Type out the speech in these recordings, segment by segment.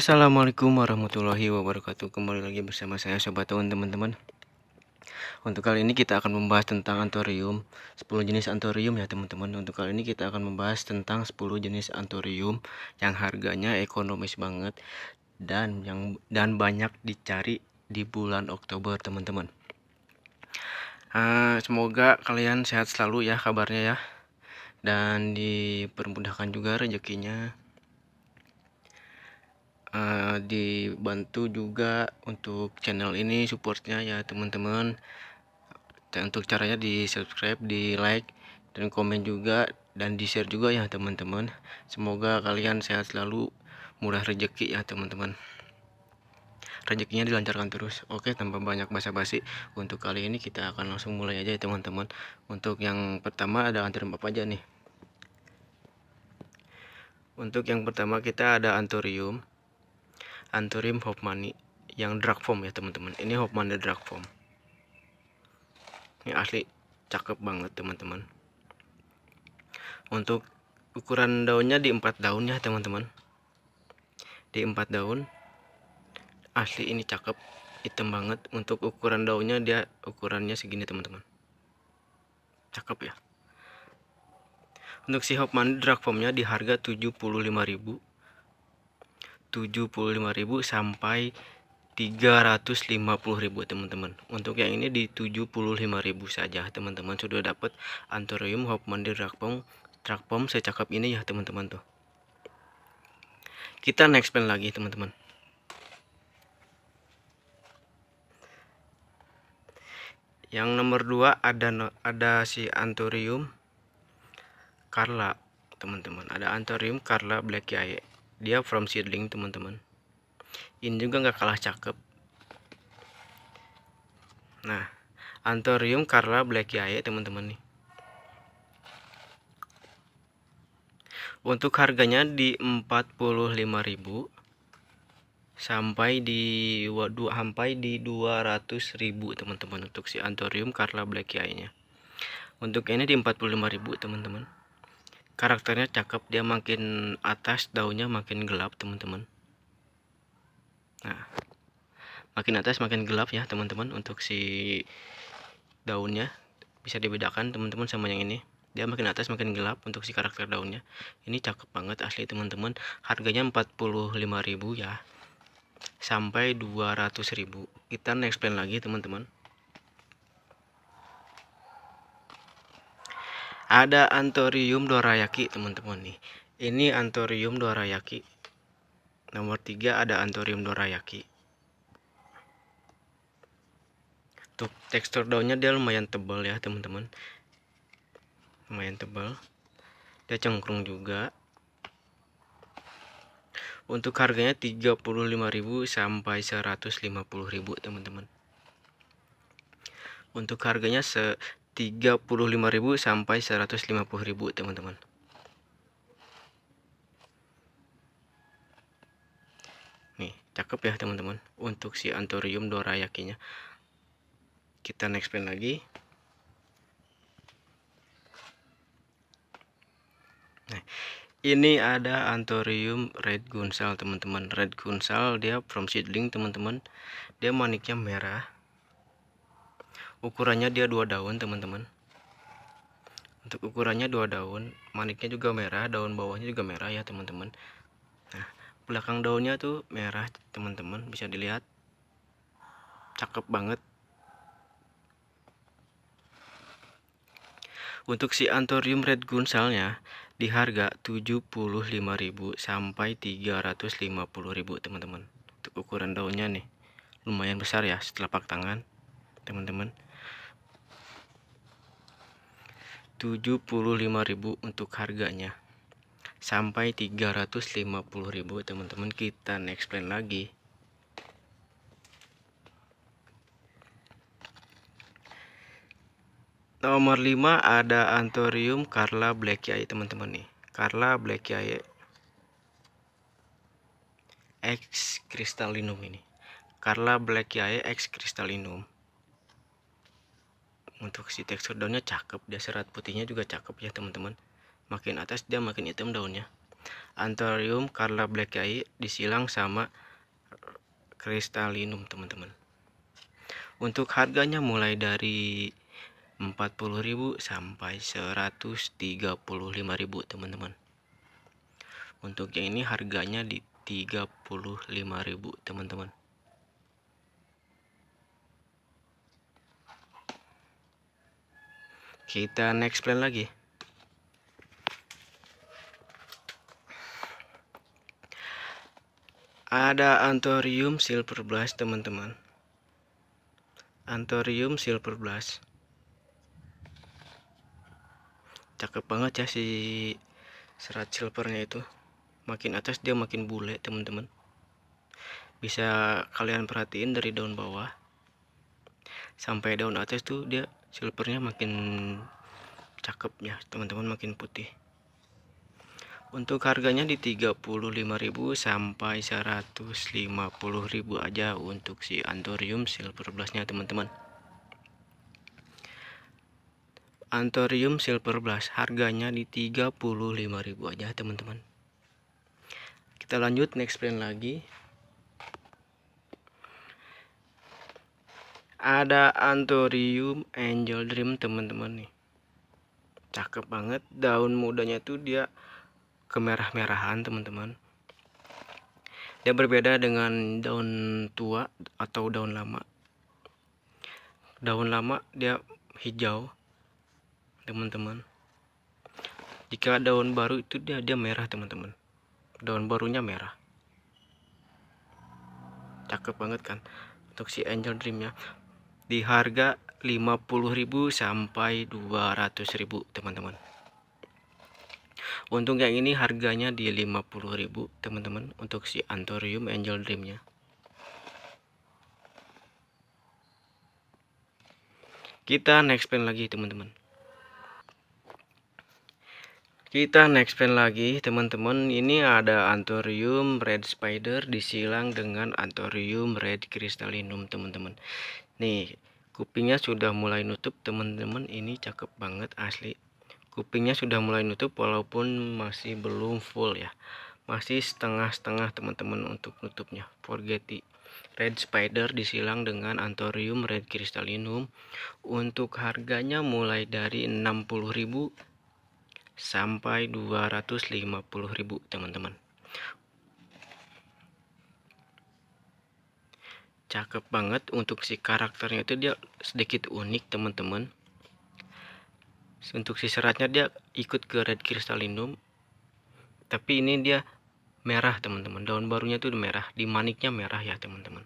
Assalamualaikum warahmatullahi wabarakatuh Kembali lagi bersama saya Sobat Tuhan teman-teman Untuk kali ini kita akan membahas tentang antorium 10 jenis antorium ya teman-teman Untuk kali ini kita akan membahas tentang 10 jenis antorium Yang harganya ekonomis banget Dan yang dan banyak dicari di bulan Oktober teman-teman uh, Semoga kalian sehat selalu ya kabarnya ya Dan dipermudahkan juga rezekinya Eh, dibantu juga untuk channel ini supportnya ya teman-teman dan untuk caranya di subscribe di like dan komen juga dan di share juga ya teman-teman semoga kalian sehat selalu murah rezeki ya teman-teman rezekinya dilancarkan terus oke tanpa banyak basa-basi untuk kali ini kita akan langsung mulai aja ya teman-teman untuk yang pertama ada antrian apa aja nih untuk yang pertama kita ada antorium Anturium hopmani yang drag form ya teman-teman. Ini hopmani drag form. Ini asli cakep banget teman-teman. Untuk ukuran daunnya di empat daun ya teman-teman. Di empat daun. Asli ini cakep hitam banget. Untuk ukuran daunnya dia ukurannya segini teman-teman. Cakep ya. Untuk si Hopman drag formnya di harga 75.000 75.000 sampai 350.000 teman-teman untuk yang ini di 75.000 saja teman-teman sudah dapat antorium Hopman di Drakpom saya secakap ini ya teman-teman tuh kita next plan lagi teman-teman yang nomor 2 ada ada si antorium Carla teman-teman ada antorium Carla Black eye dia from seedling teman-teman ini juga nggak kalah cakep nah anthurium carla eye teman-teman nih untuk harganya di 45.000 sampai di dua sampai di 200.000 teman-teman untuk si anthurium carla blackiae nya untuk ini di 45.000 teman-teman karakternya cakep dia makin atas daunnya makin gelap teman-teman nah makin atas makin gelap ya teman-teman untuk si daunnya bisa dibedakan teman-teman sama yang ini dia makin atas makin gelap untuk si karakter daunnya ini cakep banget asli teman-teman harganya 45000 ya sampai 200.000 kita next plan lagi teman-teman ada antorium dorayaki teman-teman nih ini antorium dorayaki nomor 3 ada antorium dorayaki Untuk tekstur daunnya dia lumayan tebal ya teman-teman lumayan tebal dia cengkrung juga untuk harganya 35.000 sampai 150.000 teman-teman untuk harganya se 35.000 sampai 150.000 teman-teman nih cakep ya teman-teman untuk si antorium dorayakinya kita next pen lagi nah ini ada antorium red gunsal teman-teman red gunsal dia from seedling teman-teman dia maniknya merah ukurannya dia dua daun teman-teman untuk ukurannya dua daun maniknya juga merah daun bawahnya juga merah ya teman-teman nah belakang daunnya tuh merah teman-teman bisa dilihat cakep banget Untuk si Anthurium red gunsalnya di harga 75.000 sampai 350.000 teman-teman. Untuk ukuran daunnya nih lumayan besar ya setelah pak tangan teman-teman. 75.000 untuk harganya sampai 350.000 teman-teman kita next plan lagi nomor 5 ada antorium Carla Black Yai teman-teman nih Carla Black Yai X Crystallinum ini Carla Black Yai X Crystallinum untuk si tekstur daunnya cakep dia serat putihnya juga cakep ya teman-teman makin atas dia makin hitam daunnya antorium Carla Black Eye disilang sama Kristalinum teman-teman untuk harganya mulai dari 40.000 sampai 135.000 teman-teman untuk yang ini harganya di 35.000 teman-teman kita next plan lagi ada antorium silver blast teman-teman Antorium silver blast cakep banget ya si serat silvernya itu makin atas dia makin bule teman-teman bisa kalian perhatiin dari daun bawah sampai daun atas tuh dia silvernya makin cakep ya teman-teman makin putih untuk harganya di 35.000 sampai 150.000 aja untuk si antorium silver blastnya teman-teman antorium silver blast harganya di 35.000 aja teman-teman kita lanjut next plan lagi ada Anthurium Angel Dream teman-teman nih cakep banget daun mudanya tuh dia kemerah-merahan teman-teman dia berbeda dengan daun tua atau daun lama daun lama dia hijau teman-teman jika daun baru itu dia dia merah teman-teman daun barunya merah cakep banget kan untuk si angel dreamnya di harga 50.000 sampai 200.000 teman-teman untuk yang ini harganya di 50.000 teman-teman untuk si Antorium Angel Dreamnya kita next pen lagi teman-teman kita next pen lagi teman-teman ini ada antorium red spider disilang dengan antorium red crystallinum teman-teman Nih, kupingnya sudah mulai nutup, teman-teman. Ini cakep banget asli. Kupingnya sudah mulai nutup walaupun masih belum full ya. Masih setengah-setengah teman-teman untuk nutupnya. forgetty Red Spider disilang dengan antorium Red Crystallinum. Untuk harganya mulai dari 60.000 sampai 250.000 teman-teman. cakep banget untuk si karakternya itu dia sedikit unik teman-teman untuk si seratnya dia ikut ke red crystallinum tapi ini dia merah teman-teman daun barunya tuh merah di maniknya merah ya teman-teman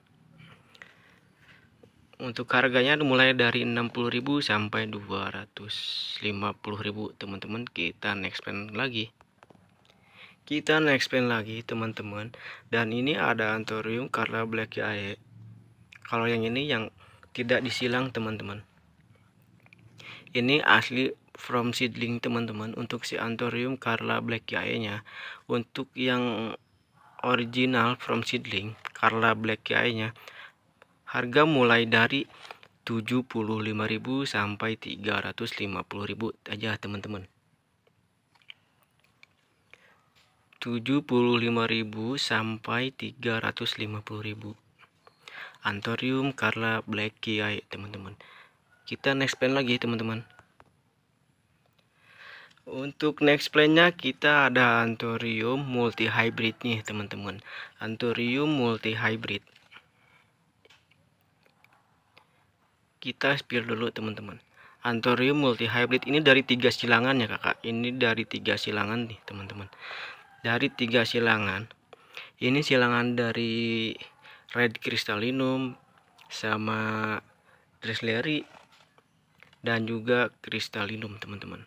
untuk harganya mulai dari 60.000 sampai 250.000 teman-teman kita next plan lagi kita next plan lagi teman-teman dan ini ada antorium karena black yae kalau yang ini yang tidak disilang teman-teman ini asli from seedling teman-teman untuk si antorium carla blackiae nya untuk yang original from seedling carla blackiae nya harga mulai dari 75.000 sampai 350.000 aja teman-teman 75.000 sampai 350.000 Antorium Carla Blackie teman-teman kita next plan lagi teman-teman untuk next plan-nya kita ada Antorium multi hybrid nih teman-teman Antorium multi hybrid kita spill dulu teman-teman Antorium multi hybrid ini dari tiga silangan ya kakak ini dari tiga silangan nih teman-teman dari tiga silangan ini silangan dari Red Crystallinum sama Dresleri dan juga Crystallinum teman-teman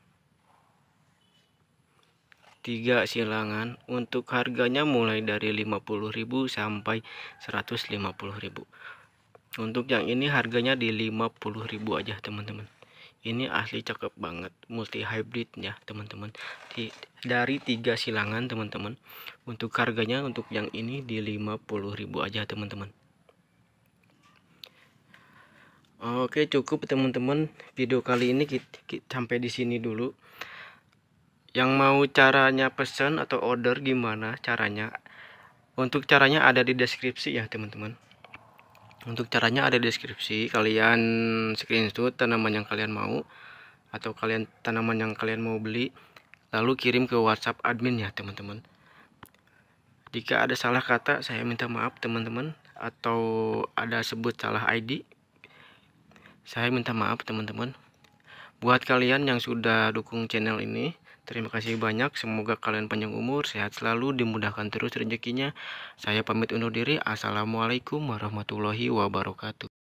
tiga silangan untuk harganya mulai dari 50.000 sampai 150.000 untuk yang ini harganya di 50.000 aja teman-teman ini asli cakep banget multi hybrid ya teman-teman dari tiga silangan teman-teman untuk harganya untuk yang ini di 50.000 aja teman-teman Oke cukup teman-teman video kali ini kita, kita sampai di sini dulu. Yang mau caranya pesan atau order gimana caranya? Untuk caranya ada di deskripsi ya teman-teman untuk caranya ada di deskripsi kalian screenshot tanaman yang kalian mau atau kalian tanaman yang kalian mau beli lalu kirim ke WhatsApp admin ya teman-teman jika ada salah kata saya minta maaf teman-teman atau ada sebut salah ID saya minta maaf teman-teman Buat kalian yang sudah dukung channel ini, terima kasih banyak. Semoga kalian panjang umur, sehat selalu, dimudahkan terus rezekinya. Saya pamit undur diri. Assalamualaikum warahmatullahi wabarakatuh.